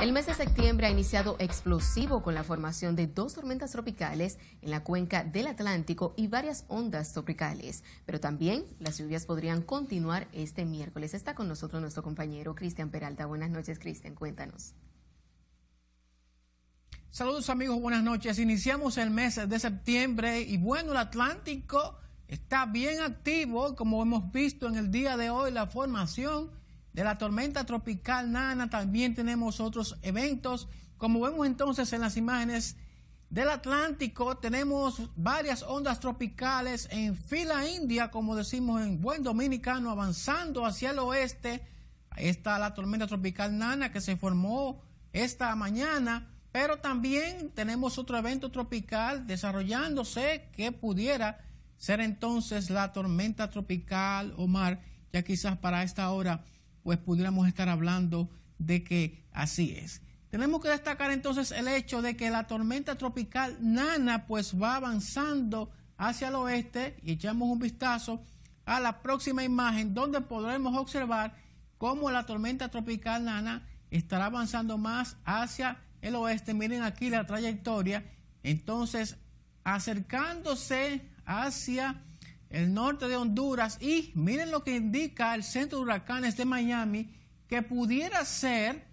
El mes de septiembre ha iniciado explosivo con la formación de dos tormentas tropicales en la cuenca del Atlántico y varias ondas tropicales, pero también las lluvias podrían continuar este miércoles. Está con nosotros nuestro compañero Cristian Peralta. Buenas noches, Cristian, cuéntanos. Saludos amigos, buenas noches. Iniciamos el mes de septiembre y bueno, el Atlántico está bien activo, como hemos visto en el día de hoy, la formación de la tormenta tropical Nana también tenemos otros eventos. Como vemos entonces en las imágenes del Atlántico, tenemos varias ondas tropicales en fila india, como decimos en buen dominicano, avanzando hacia el oeste. Ahí está la tormenta tropical Nana que se formó esta mañana, pero también tenemos otro evento tropical desarrollándose que pudiera ser entonces la tormenta tropical Omar, ya quizás para esta hora pues pudiéramos estar hablando de que así es. Tenemos que destacar entonces el hecho de que la tormenta tropical Nana pues va avanzando hacia el oeste y echamos un vistazo a la próxima imagen donde podremos observar cómo la tormenta tropical Nana estará avanzando más hacia el oeste. Miren aquí la trayectoria. Entonces, acercándose hacia el norte de Honduras y miren lo que indica el centro de huracanes de Miami, que pudiera ser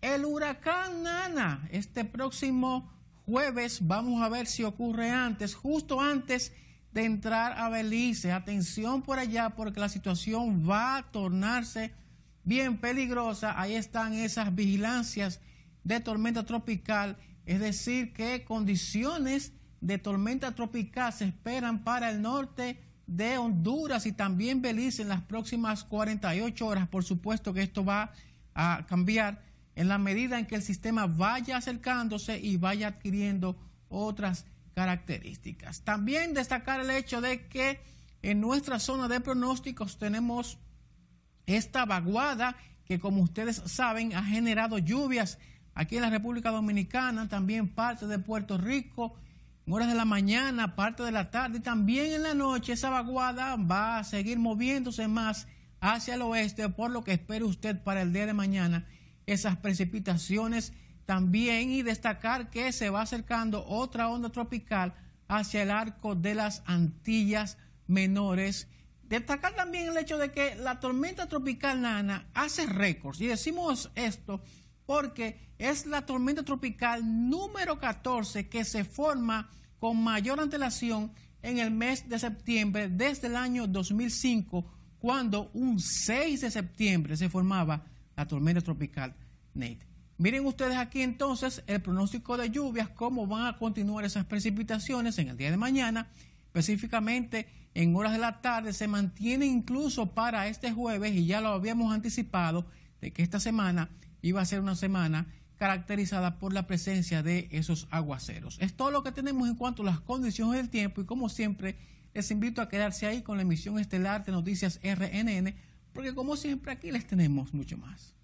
el huracán Nana. Este próximo jueves vamos a ver si ocurre antes, justo antes de entrar a Belice. Atención por allá porque la situación va a tornarse bien peligrosa. Ahí están esas vigilancias de tormenta tropical, es decir, que condiciones de tormenta tropical se esperan para el norte de Honduras y también Belice en las próximas 48 horas. Por supuesto que esto va a cambiar en la medida en que el sistema vaya acercándose y vaya adquiriendo otras características. También destacar el hecho de que en nuestra zona de pronósticos tenemos esta vaguada que como ustedes saben ha generado lluvias aquí en la República Dominicana, también parte de Puerto Rico horas de la mañana, parte de la tarde, también en la noche, esa vaguada va a seguir moviéndose más hacia el oeste, por lo que espere usted para el día de mañana esas precipitaciones también y destacar que se va acercando otra onda tropical hacia el arco de las Antillas Menores. Destacar también el hecho de que la tormenta tropical Nana hace récords y decimos esto porque es la tormenta tropical número 14 que se forma con mayor antelación en el mes de septiembre desde el año 2005, cuando un 6 de septiembre se formaba la tormenta tropical Nate. Miren ustedes aquí entonces el pronóstico de lluvias, cómo van a continuar esas precipitaciones en el día de mañana, específicamente en horas de la tarde, se mantiene incluso para este jueves, y ya lo habíamos anticipado, de que esta semana iba a ser una semana caracterizada por la presencia de esos aguaceros. Es todo lo que tenemos en cuanto a las condiciones del tiempo y como siempre les invito a quedarse ahí con la emisión estelar de Noticias RNN porque como siempre aquí les tenemos mucho más.